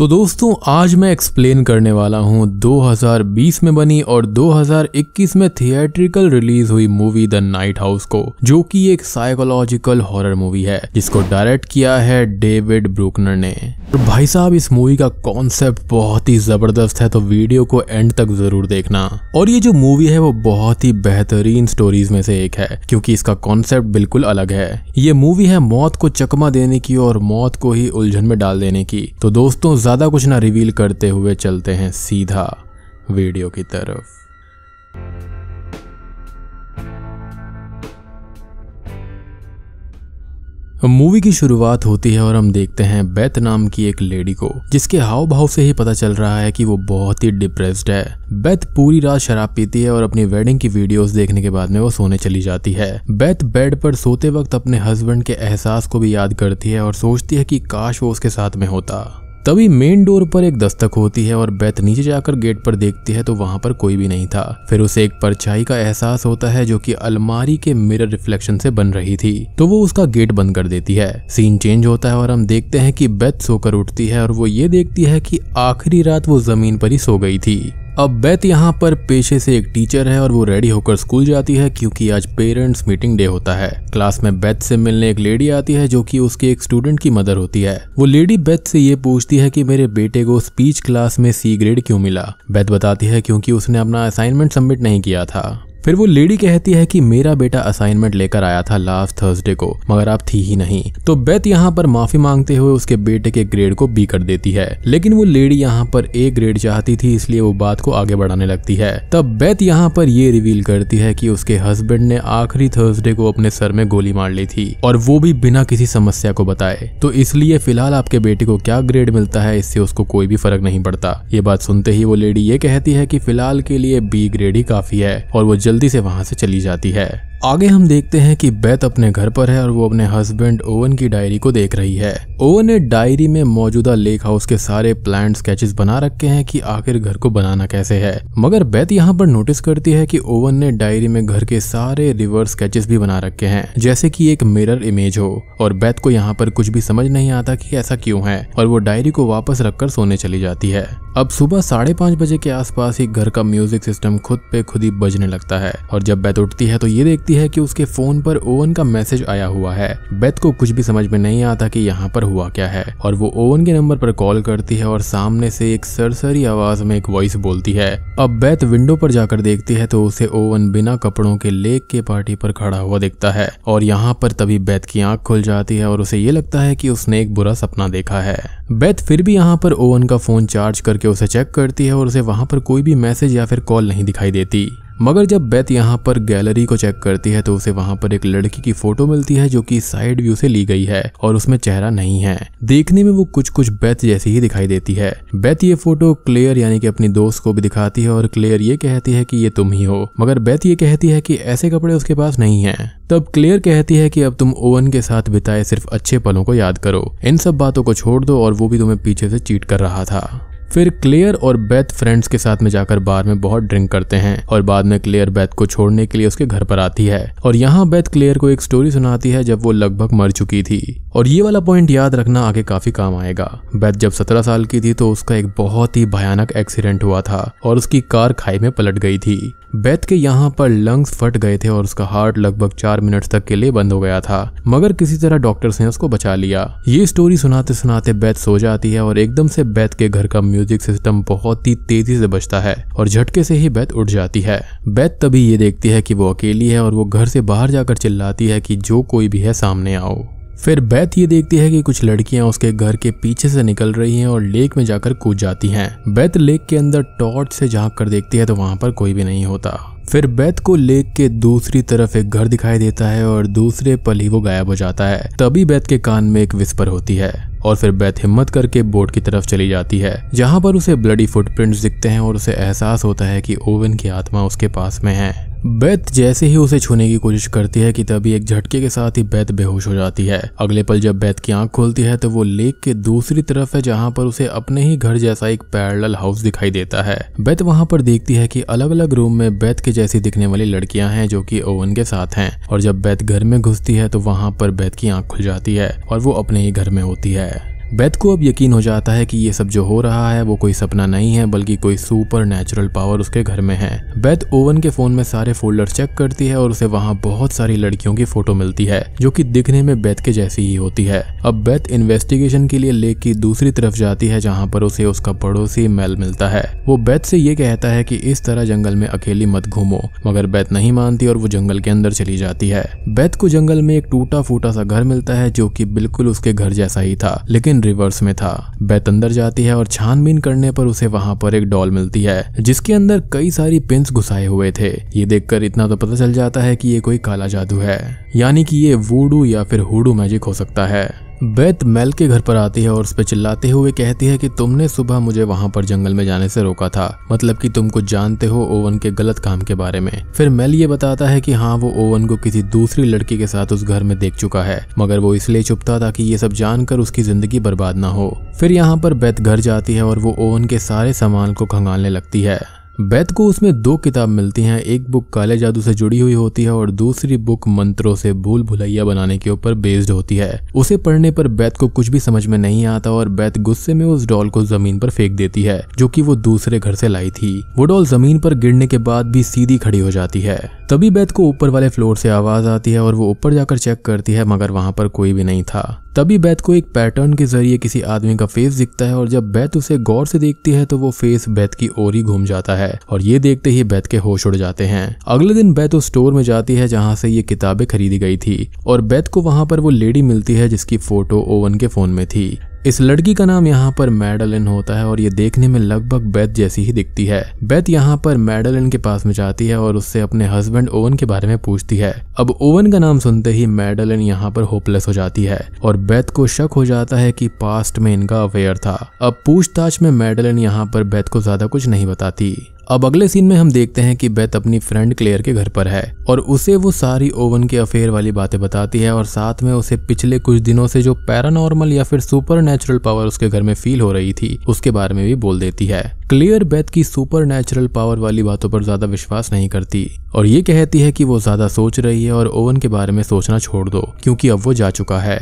तो दोस्तों आज मैं एक्सप्लेन करने वाला हूँ 2020 में बनी और 2021 में थिएट्रिकल रिलीज हुई मूवी द नाइट हाउस को जो कि एक साइकोलॉजिकल हॉरर मूवी है जिसको डायरेक्ट किया है डेविड ब्रूकनर ने और भाई साहब इस मूवी का कॉन्सेप्ट बहुत ही जबरदस्त है तो वीडियो को एंड तक जरूर देखना और ये जो मूवी है वो बहुत ही बेहतरीन स्टोरीज में से एक है क्योंकि इसका कॉन्सेप्ट बिल्कुल अलग है ये मूवी है मौत को चकमा देने की और मौत को ही उलझन में डाल देने की तो दोस्तों ज़्यादा कुछ ना रिवील करते हुए चलते हैं सीधा वीडियो की तरफ मूवी की शुरुआत होती है और हम देखते हैं बेथ नाम की एक लेडी को जिसके हाव भाव से ही पता चल रहा है कि वो बहुत ही डिप्रेस्ड है बेथ पूरी रात शराब पीती है और अपनी वेडिंग की वीडियोस देखने के बाद में वो सोने चली जाती है बेथ बेड पर सोते वक्त अपने हस्बैंड के एहसास को भी याद करती है और सोचती है कि काश वो उसके साथ में होता तभी मेन डोर पर एक दस्तक होती है और बेथ नीचे जाकर गेट पर देखती है तो वहां पर कोई भी नहीं था फिर उसे एक परछाई का एहसास होता है जो कि अलमारी के मिरर रिफ्लेक्शन से बन रही थी तो वो उसका गेट बंद कर देती है सीन चेंज होता है और हम देखते हैं कि बेथ सोकर उठती है और वो ये देखती है कि आखिरी रात वो जमीन पर ही सो गई थी अब बैत यहाँ पर पेशे से एक टीचर है और वो रेडी होकर स्कूल जाती है क्योंकि आज पेरेंट्स मीटिंग डे होता है क्लास में बैत से मिलने एक लेडी आती है जो कि उसके एक स्टूडेंट की मदर होती है वो लेडी बैत से ये पूछती है कि मेरे बेटे को स्पीच क्लास में सी ग्रेड क्यों मिला बैत बताती है क्योंकि उसने अपना असाइनमेंट सबमिट नहीं किया था फिर वो लेडी कहती है कि मेरा बेटा असाइनमेंट लेकर आया था लास्ट थर्सडे को मगर आप थी ही नहीं तो बेथ यहाँ पर माफी मांगते हुए उसके बेटे के ग्रेड को बी कर देती है लेकिन वो लेडी यहाँ पर ए ग्रेड चाहती थी इसलिए वो बात को आगे बढ़ाने लगती है तब बेथ यहाँ पर ये रिवील करती है की उसके हस्बैंड ने आखिरी थर्सडे को अपने सर में गोली मार ली थी और वो भी बिना किसी समस्या को बताए तो इसलिए फिलहाल आपके बेटे को क्या ग्रेड मिलता है इससे उसको कोई भी फर्क नहीं पड़ता ये बात सुनते ही वो लेडी ये कहती है की फिलहाल के लिए बी ग्रेड ही काफी है और वो जल्दी से वहां से चली जाती है आगे हम देखते हैं कि बेथ अपने घर पर है और वो अपने हस्बैंड ओवन की डायरी को देख रही है ओवन ने डायरी में मौजूदा लेक हाउस के सारे प्लान स्केचेस बना रखे हैं कि आखिर घर को बनाना कैसे है मगर बेथ यहाँ पर नोटिस करती है कि ओवन ने डायरी में घर के सारे रिवर्स स्केचेस भी बना रखे हैं जैसे की एक मिरर इमेज हो और बेथ को यहाँ पर कुछ भी समझ नहीं आता की ऐसा क्यों है और वो डायरी को वापस रखकर सोने चली जाती है अब सुबह साढ़े पांच बजे के आसपास ही घर का म्यूजिक सिस्टम खुद पे खुद ही बजने लगता है और जब बेथ उठती है तो ये देखती देखती है कि उसके फोन पर ओवन का मैसेज आया हुआ है बेथ को कुछ भी समझ में नहीं आता कि यहाँ पर हुआ क्या है और वो ओवन के नंबर पर कॉल करती है और सामने से एक सरसरी आवाज में एक वॉइस बोलती है अब बेथ विंडो पर जाकर देखती है तो उसे ओवन बिना कपड़ों के लेक के पार्टी पर खड़ा हुआ दिखता है और यहाँ पर तभी बेथ की आंख खुल जाती है और उसे ये लगता है कि उसने एक बुरा सपना देखा है बेथ फिर भी यहाँ पर ओवन का फोन चार्ज करके उसे चेक करती है और उसे वहां पर कोई भी मैसेज या फिर कॉल नहीं दिखाई देती मगर जब बेथ यहाँ पर गैलरी को चेक करती है तो उसे वहाँ पर एक लड़की की फोटो मिलती है जो कि साइड व्यू से ली गई है और उसमें चेहरा नहीं है देखने में वो कुछ कुछ बेथ जैसी ही दिखाई देती है बेथ ये फोटो क्लेयर यानी कि अपनी दोस्त को भी दिखाती है और क्लेयर ये कहती है कि ये तुम ही हो मगर बेथ ये कहती है कि ऐसे कपड़े उसके पास नहीं है तब क्लेयर कहती है कि अब तुम ओवन के साथ बिताए सिर्फ अच्छे पलों को याद करो इन सब बातों को छोड़ दो और वो भी तुम्हें पीछे से चीट कर रहा था फिर क्लेयर और बेथ फ्रेंड्स के साथ में जाकर बार में बहुत ड्रिंक करते हैं और बाद में क्लेयर बेथ को छोड़ने के लिए उसके घर पर आती है और यहाँ बेथ क्लेयर को एक स्टोरी सुनाती है जब वो लगभग मर चुकी थी और ये वाला पॉइंट याद रखना आगे काफी काम आएगा बेथ जब सत्रह साल की थी तो उसका एक बहुत ही भयानक एक्सीडेंट हुआ था और उसकी कार खाई में पलट गई थी बेथ के यहाँ पर लंग्स फट गए थे और उसका हार्ट लगभग चार मिनट तक के लिए बंद हो गया था मगर किसी तरह डॉक्टर्स ने उसको बचा लिया ये स्टोरी सुनाते सुनाते बेथ सो जाती है और एकदम से बेथ के घर का म्यूजिक सिस्टम बहुत ही तेजी से बजता है और झटके से ही बैत उठ जाती है बैत तभी ये देखती है कि वो अकेली है और वो घर से बाहर जाकर चिल्लाती है कि जो कोई भी है सामने आओ फिर बैत ये देखती है कि कुछ लड़कियां उसके घर के पीछे से निकल रही हैं और लेक में जाकर कूद जाती हैं बैत लेक के अंदर टॉर्च से झांक कर देखती है तो वहां पर कोई भी नहीं होता फिर बैत को लेक के दूसरी तरफ एक घर दिखाई देता है और दूसरे पल ही वो गायब हो जाता है तभी बैत के कान में एक विस्पर होती है और फिर बैत हिम्मत करके बोट की तरफ चली जाती है जहाँ पर उसे ब्लडी फुटप्रिंट्स दिखते हैं और उसे एहसास होता है कि ओवन की आत्मा उसके पास में है बेथ जैसे ही उसे छूने की कोशिश करती है कि तभी एक झटके के साथ ही बेथ बेहोश हो जाती है अगले पल जब बेथ की आंख खोलती है तो वो लेक के दूसरी तरफ है जहां पर उसे अपने ही घर जैसा एक पैरल हाउस दिखाई देता है बेथ वहां पर देखती है कि अलग अलग रूम में बेथ के जैसी दिखने वाली लड़कियां हैं जो कि ओवन के साथ हैं और जब बैत घर में घुसती है तो वहां पर बैत की आंख खुल जाती है और वो अपने ही घर में होती है बेथ को अब यकीन हो जाता है कि ये सब जो हो रहा है वो कोई सपना नहीं है बल्कि कोई सुपर नेचुरल पावर उसके घर में है बेथ ओवन के फोन में सारे फोल्डर चेक करती है और उसे वहाँ बहुत सारी लड़कियों की फोटो मिलती है जो कि दिखने में बेथ के जैसी ही होती है अब बेथ इन्वेस्टिगेशन के लिए लेक की दूसरी तरफ जाती है जहाँ पर उसे उसका पड़ोसी मेल मिलता है वो बैत से ये कहता है की इस तरह जंगल में अकेली मत घूमो मगर बैत नहीं मानती और वो जंगल के अंदर चली जाती है बेथ को जंगल में एक टूटा फूटा सा घर मिलता है जो की बिल्कुल उसके घर जैसा ही था लेकिन रिवर्स में था बेत अंदर जाती है और छानबीन करने पर उसे वहां पर एक डॉल मिलती है जिसके अंदर कई सारी पिंस घुसाए हुए थे ये देखकर इतना तो पता चल जाता है कि ये कोई काला जादू है यानी कि ये वूडू या फिर हुडू मैजिक हो सकता है बेथ मेल के घर पर आती है और उस पर चिल्लाते हुए कहती है कि तुमने सुबह मुझे वहां पर जंगल में जाने से रोका था मतलब कि तुम कुछ जानते हो ओवन के गलत काम के बारे में फिर मेल ये बताता है कि हाँ वो ओवन को किसी दूसरी लड़की के साथ उस घर में देख चुका है मगर वो इसलिए चुपता था कि ये सब जानकर उसकी जिंदगी बर्बाद ना हो फिर यहाँ पर बैत घर जाती है और वो ओवन के सारे सामान को खंगालने लगती है बैत को उसमें दो किताब मिलती हैं एक बुक काले जादू से जुड़ी हुई होती है और दूसरी बुक मंत्रों से भूल भुलैया बनाने के ऊपर बेस्ड होती है उसे पढ़ने पर बैत को कुछ भी समझ में नहीं आता और बैत गुस्से में उस डॉल को जमीन पर फेंक देती है जो कि वो दूसरे घर से लाई थी वो डॉल जमीन पर गिरने के बाद भी सीधी खड़ी हो जाती है तभी बैत को ऊपर वाले फ्लोर से आवाज आती है और वो ऊपर जाकर चेक करती है मगर वहां पर कोई भी नहीं था तभी बैत को एक पैटर्न के जरिए किसी आदमी का फेस दिखता है और जब बैत उसे गौर से देखती है तो वो फेस बैत की ओर ही घूम जाता है है और ये देखते ही बैत के होश उड़ जाते हैं अगले दिन बैत उस स्टोर में जाती है जहाँ से ये किताबें खरीदी गई थी और बैत को वहाँ पर वो लेडी मिलती है जिसकी फोटो ओवन के फोन में थी इस लड़की का नाम यहाँ पर मैडलिन होता है और ये देखने में लगभग बैत जैसी ही दिखती है बैत यहाँ पर मैडलिन के पास में जाती है और उससे अपने हस्बैंड ओवन के बारे में पूछती है अब ओवन का नाम सुनते ही मैडलिन यहाँ पर होपलेस हो जाती है और बैत को शक हो जाता है कि पास्ट में इनका अवेयर था अब पूछताछ में मैडलिन यहाँ पर बैत को ज्यादा कुछ नहीं बताती अब अगले सीन में हम देखते हैं कि बेथ अपनी फ्रेंड क्लेयर के घर पर है और उसे वो सारी ओवन के अफेयर वाली बातें बताती है और साथ में उसे पिछले कुछ दिनों से जो पैरानॉर्मल या फिर सुपर पावर उसके घर में फील हो रही थी उसके बारे में भी बोल देती है क्लियर बेथ की सुपर नेचुरल पावर वाली बातों पर ज्यादा विश्वास नहीं करती और ये कहती है कि वो ज्यादा सोच रही है और ओवन के बारे में सोचना छोड़ दो क्योंकि अब वो जा चुका है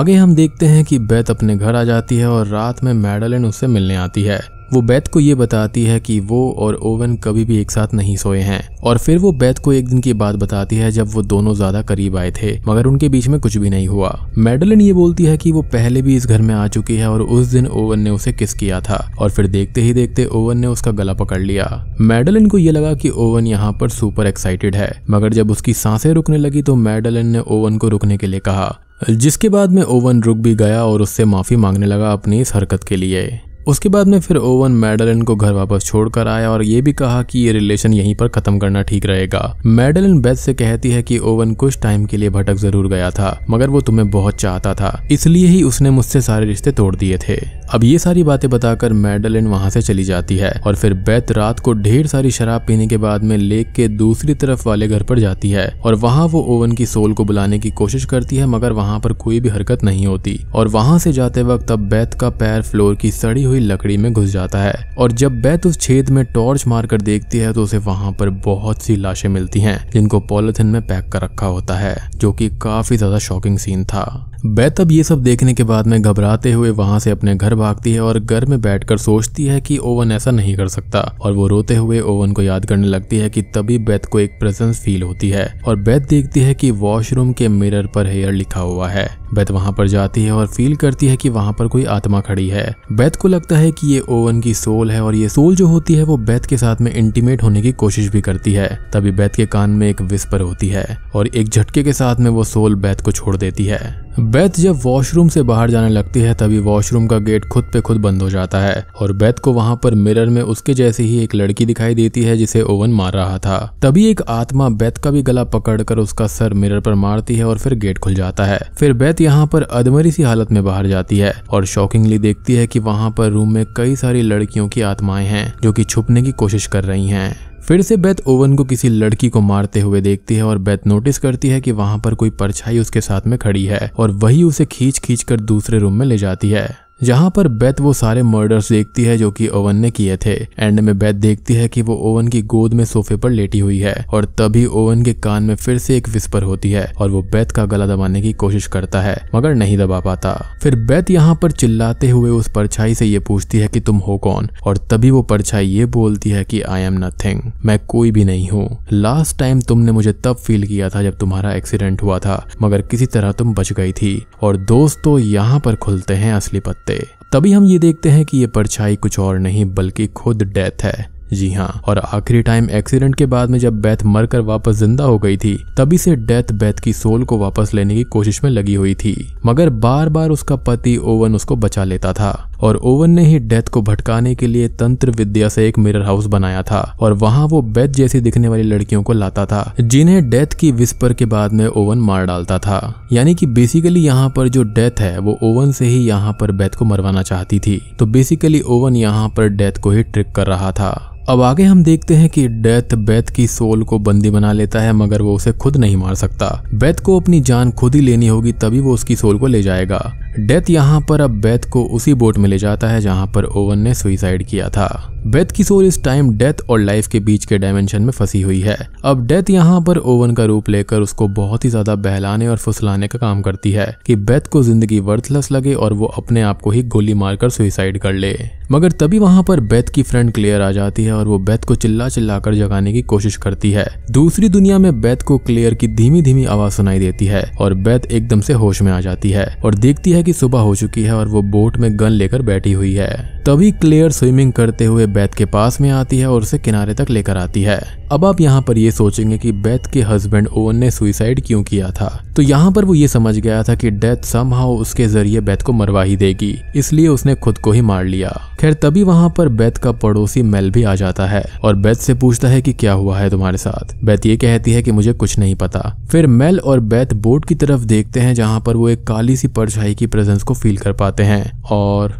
आगे हम देखते हैं कि बेथ अपने घर आ जाती है और रात में मेडलिन उससे मिलने आती है वो बैथ को ये बताती है कि वो और ओवन कभी भी एक साथ नहीं सोए हैं और फिर वो बैथ को एक दिन की बात बताती है जब वो दोनों ज्यादा करीब आए थे मगर उनके बीच में कुछ भी नहीं हुआ मेडलिन ये बोलती है कि वो पहले भी इस घर में आ चुकी है और उस दिन ओवन ने उसे किस किया था और फिर देखते ही देखते ओवन ने उसका गला पकड़ लिया मेडलिन को ये लगा की ओवन यहाँ पर सुपर एक्साइटेड है मगर जब उसकी सांसें रुकने लगी तो मेडलिन ने ओवन को रुकने के लिए कहा जिसके बाद में ओवन रुक भी गया और उससे माफी मांगने लगा अपनी इस हरकत के लिए उसके बाद में फिर ओवन मेडलिन को घर वापस छोड़कर आया और ये भी कहा कि ये रिलेशन यहीं पर खत्म करना ठीक रहेगा मेडलिन बेथ से कहती है कि ओवन कुछ टाइम के लिए भटक जरूर गया था मगर वो तुम्हें बहुत चाहता था इसलिए ही उसने मुझसे सारे रिश्ते तोड़ दिए थे अब ये सारी बातें बताकर मेडलिन वहां से चली जाती है और फिर बेथ रात को ढेर सारी शराब पीने के बाद में लेक के दूसरी तरफ वाले घर पर जाती है और वहां वो ओवन की सोल को बुलाने की कोशिश करती है मगर वहां पर कोई भी हरकत नहीं होती और वहां से जाते वक्त अब बैथ का पैर फ्लोर की सड़ी हुई हुई लकड़ी में घुस जाता है और जब बैत उस छेद में टॉर्च मारकर देखती है तो उसे वहां पर बहुत सी लाशें मिलती हैं जिनको पॉलिथिन में पैक कर रखा होता है जो कि काफी ज्यादा शॉकिंग सीन था बेतब ये सब देखने के बाद में घबराते हुए वहां से अपने घर भागती है और घर में बैठकर सोचती है कि ओवन ऐसा नहीं कर सकता और वो रोते हुए ओवन को याद करने लगती है कि तभी बेथ को एक प्रेजेंस फील होती है और बेथ देखती है कि वॉशरूम के मिरर पर हेयर लिखा हुआ है बेथ वहां पर जाती है और फील करती है कि वहां पर कोई आत्मा खड़ी है बेथ को लगता है कि ये ओवन की सोल है और ये सोल जो होती है वो बेथ के साथ में इंटीमेट होने की कोशिश भी करती है तभी बेथ के कान में एक विस्पर होती है और एक झटके के साथ में वो सोल बैत को छोड़ देती है बेथ जब वॉशरूम से बाहर जाने लगती है तभी वॉशरूम का गेट खुद पे खुद बंद हो जाता है और बेथ को वहां पर मिरर में उसके जैसी ही एक लड़की दिखाई देती है जिसे ओवन मार रहा था तभी एक आत्मा बेथ का भी गला पकड़कर उसका सर मिरर पर मारती है और फिर गेट खुल जाता है फिर बेथ यहाँ पर अदमरी सी हालत में बाहर जाती है और शॉकिंगली देखती है की वहाँ पर रूम में कई सारी लड़कियों की आत्माएं हैं जो की छुपने की कोशिश कर रही है फिर से बेथ ओवन को किसी लड़की को मारते हुए देखती है और बेथ नोटिस करती है कि वहां पर कोई परछाई उसके साथ में खड़ी है और वही उसे खींच खींच कर दूसरे रूम में ले जाती है यहाँ पर बेथ वो सारे मर्डर्स देखती है जो कि ओवन ने किए थे एंड में बेथ देखती है कि वो ओवन की गोद में सोफे पर लेटी हुई है और तभी ओवन के कान में फिर से एक विस्पर होती है और वो बेथ का गला दबाने की कोशिश करता है मगर नहीं दबा पाता फिर बेथ यहाँ पर चिल्लाते हुए उस परछाई से ये पूछती है की तुम हो कौन और तभी वो परछाई ये बोलती है की आई एम नथिंग मैं कोई भी नहीं हूँ लास्ट टाइम तुमने मुझे तब फील किया था जब तुम्हारा एक्सीडेंट हुआ था मगर किसी तरह तुम बच गई थी और दोस्तों यहाँ पर खुलते हैं असली पत्ते सकते तभी हम ये देखते हैं कि ये परछाई कुछ और नहीं बल्कि खुद डेथ है जी हाँ और आखिरी टाइम एक्सीडेंट के बाद में जब बैथ मरकर वापस जिंदा हो गई थी तभी से डेथ बैथ की सोल को वापस लेने की कोशिश में लगी हुई थी मगर बार बार उसका पति ओवन उसको बचा लेता था और ओवन ने ही डेथ को भटकाने के लिए तंत्र विद्या से एक मिरर हाउस बनाया था और वहां वो बैथ जैसी दिखने वाली लड़कियों को लाता था जिन्हें डेथ की विस्पर के बाद में ओवन मार डालता था यानी कि बेसिकली यहाँ पर जो डेथ है वो ओवन से ही यहाँ पर बैथ को मरवाना चाहती थी तो बेसिकली ओवन यहाँ पर डेथ को ही ट्रिक कर रहा था अब आगे हम देखते हैं कि डेथ बेथ की सोल को बंदी बना लेता है मगर वो उसे खुद नहीं मार सकता बेथ को अपनी जान खुद ही लेनी होगी तभी वो उसकी सोल को ले जाएगा डेथ यहाँ पर अब बेथ को उसी बोट में ले जाता है जहाँ पर ओवन ने सुइसाइड किया था बेथ की सोल इस टाइम डेथ और लाइफ के बीच के डायमेंशन में फंसी हुई है अब डेथ यहाँ पर ओवन का रूप लेकर उसको बहुत ही ज्यादा बहलाने और फुसलाने का काम करती है कि बेथ को जिंदगी वर्थलेस लगे और वो अपने आप को ही गोली मारकर सुइसाइड कर ले मगर तभी वहां पर बेथ की फ्रेंड क्लेयर आ जाती है और वो बेथ को चिल्ला चिल्ला कर जगाने की कोशिश करती है दूसरी दुनिया में बेथ को क्लेयर की धीमी धीमी आवाज सुनाई देती है और बेथ एकदम से होश में आ जाती है और देखती है की सुबह हो चुकी है और वो बोट में गन लेकर बैठी हुई है तभी क्लेयर स्विमिंग करते हुए बैथ के पास में आती है और उसे किनारे तक लेकर आती है अब आप यहाँ पर ये सोचेंगे कि बैथ के हस्बैंड ओवन ने सुइसाइड क्यों किया था तो यहाँ पर वो ये समझ गया था कि डेथ समहाउ उसके जरिए बैथ को मरवा ही देगी इसलिए उसने खुद को ही मार लिया खैर तभी वहाँ पर बेथ का पड़ोसी मेल भी आ जाता है और बेथ से पूछता है कि क्या हुआ है तुम्हारे साथ बेथ ये कहती है कि मुझे कुछ नहीं पता फिर मेल और बेथ बोट की तरफ देखते हैं जहाँ पर वो एक काली सी परछाई की प्रेजेंस को फील कर पाते हैं और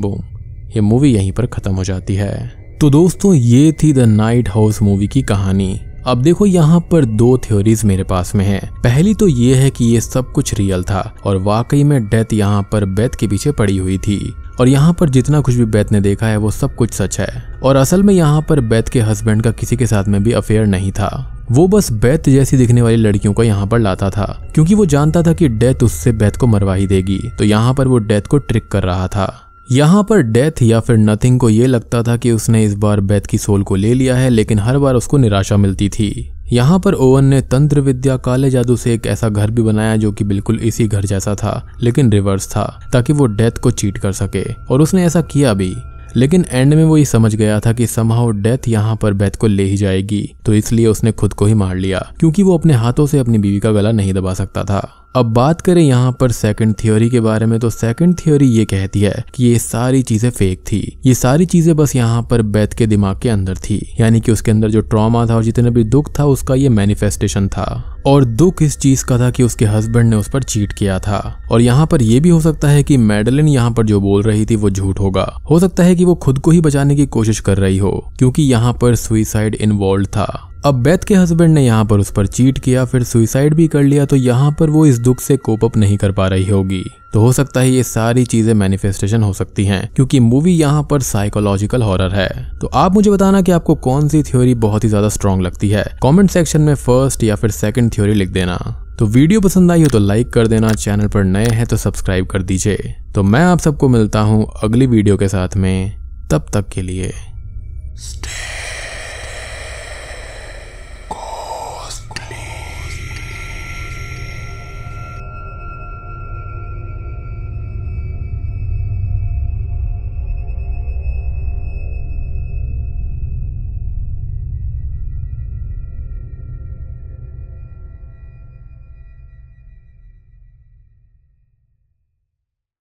बूम ये मूवी यहीं पर खत्म हो जाती है तो दोस्तों ये थी द नाइट हाउस मूवी की कहानी अब देखो यहाँ पर दो थ्योरीज मेरे पास में हैं। पहली तो ये है कि ये सब कुछ रियल था और वाकई में डेथ यहाँ पर बेथ के पीछे पड़ी हुई थी और यहाँ पर जितना कुछ भी बैत ने देखा है वो सब कुछ सच है और असल में यहाँ पर बैत के हस्बैंड का किसी के साथ में भी अफेयर नहीं था वो बस बैत जैसी दिखने वाली लड़कियों को यहाँ पर लाता था क्योंकि वो जानता था कि डेथ उससे बैत को मरवा ही देगी तो यहाँ पर वो डेथ को ट्रिक कर रहा था यहाँ पर डेथ या फिर नथिंग को ये लगता था कि उसने इस बार बैत की सोल को ले लिया है लेकिन हर बार उसको निराशा मिलती थी यहाँ पर ओवन ने तंत्र विद्या काले जादू से एक ऐसा घर भी बनाया जो कि बिल्कुल इसी घर जैसा था लेकिन रिवर्स था ताकि वो डेथ को चीट कर सके और उसने ऐसा किया भी लेकिन एंड में वो ये समझ गया था कि समहाउ डेथ यहाँ पर बैथ को ले ही जाएगी तो इसलिए उसने खुद को ही मार लिया क्योंकि वो अपने हाथों से अपनी बीवी का गला नहीं दबा सकता था अब बात करें यहाँ पर सेकंड थ्योरी के बारे में तो सेकंड थ्योरी ये कहती है कि ये सारी चीजें फेक थी ये सारी चीजें बस यहाँ पर बैथ के दिमाग के अंदर थी यानी कि उसके अंदर जो ट्रॉमा था और जितना भी दुख था उसका ये मैनिफेस्टेशन था और दुख इस चीज का था कि उसके हस्बैंड ने उस पर चीट किया था और यहाँ पर यह भी हो सकता है कि मेडलिन यहाँ पर जो बोल रही थी वो झूठ होगा हो सकता है कि वो खुद को ही बचाने की कोशिश कर रही हो क्योंकि यहाँ पर सुइसाइड इन्वॉल्व था अब बेथ के हस्बैंड ने यहाँ पर उस पर चीट किया फिर सुइसाइड भी कर लिया तो यहाँ पर वो इस दुख से कोप अप नहीं कर पा रही होगी तो हो सकता है ये सारी चीजें मैनिफेस्टेशन हो सकती हैं क्योंकि मूवी यहाँ पर साइकोलॉजिकल हॉरर है तो आप मुझे बताना कि आपको कौन सी थ्योरी बहुत ही ज्यादा स्ट्रॉन्ग लगती है कॉमेंट सेक्शन में फर्स्ट या फिर सेकेंड थ्योरी लिख देना तो वीडियो पसंद आई हो तो लाइक कर देना चैनल पर नए हैं तो सब्सक्राइब कर दीजिए तो मैं आप सबको मिलता हूँ अगली वीडियो के साथ में तब तक के लिए